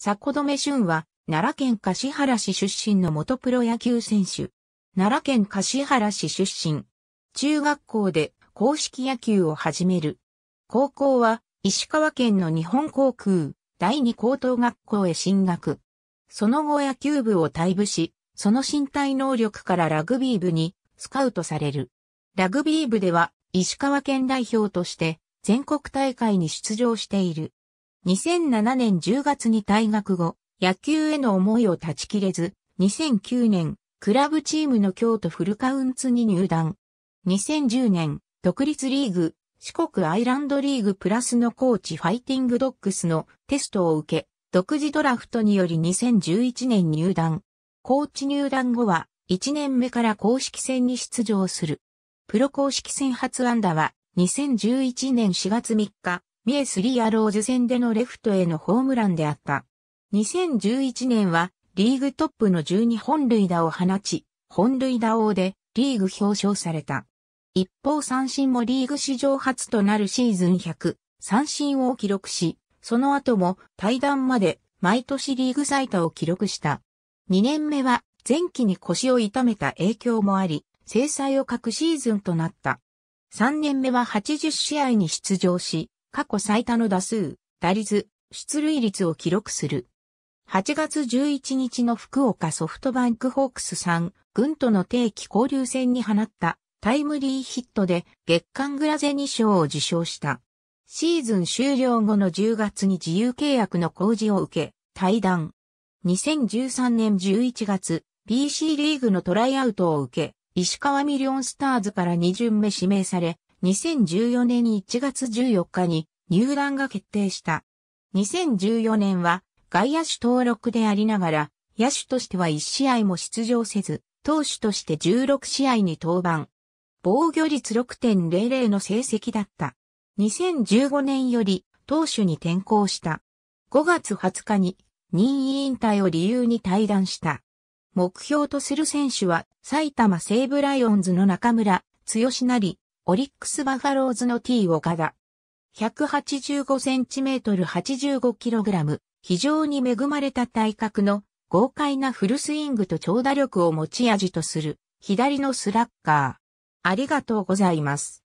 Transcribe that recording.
坂留俊は、奈良県橿原市出身の元プロ野球選手。奈良県橿原市出身。中学校で硬式野球を始める。高校は石川県の日本航空第二高等学校へ進学。その後野球部を退部し、その身体能力からラグビー部にスカウトされる。ラグビー部では石川県代表として全国大会に出場している。2007年10月に退学後、野球への思いを断ち切れず、2009年、クラブチームの京都フルカウンツに入団。2010年、独立リーグ、四国アイランドリーグプラスのコーチファイティングドッグスのテストを受け、独自ドラフトにより2011年入団。コーチ入団後は、1年目から公式戦に出場する。プロ公式戦初安打は、2011年4月3日、ミエスリアローズ戦でのレフトへのホームランであった。2011年はリーグトップの12本塁打を放ち、本塁打王でリーグ表彰された。一方三振もリーグ史上初となるシーズン100、三振を記録し、その後も対談まで毎年リーグ最多を記録した。2年目は前期に腰を痛めた影響もあり、制裁を欠くシーズンとなった。3年目は80試合に出場し、過去最多の打数、打率、出塁率を記録する。8月11日の福岡ソフトバンクホークス3、軍との定期交流戦に放ったタイムリーヒットで月間グラゼ2賞を受賞した。シーズン終了後の10月に自由契約の工事を受け、対談。2013年11月、BC リーグのトライアウトを受け、石川ミリオンスターズから2巡目指名され、2014年1月14日に入団が決定した。2014年は外野手登録でありながら、野手としては1試合も出場せず、投手として16試合に登板。防御率6.00の成績だった。2015年より投手に転向した。5月20日に任意引退を理由に退団した。目標とする選手は埼玉西武ライオンズの中村、強しなり、オリックスバファローズの T 岡田。185cm85kg、非常に恵まれた体格の豪快なフルスイングと長打力を持ち味とする左のスラッガー。ありがとうございます。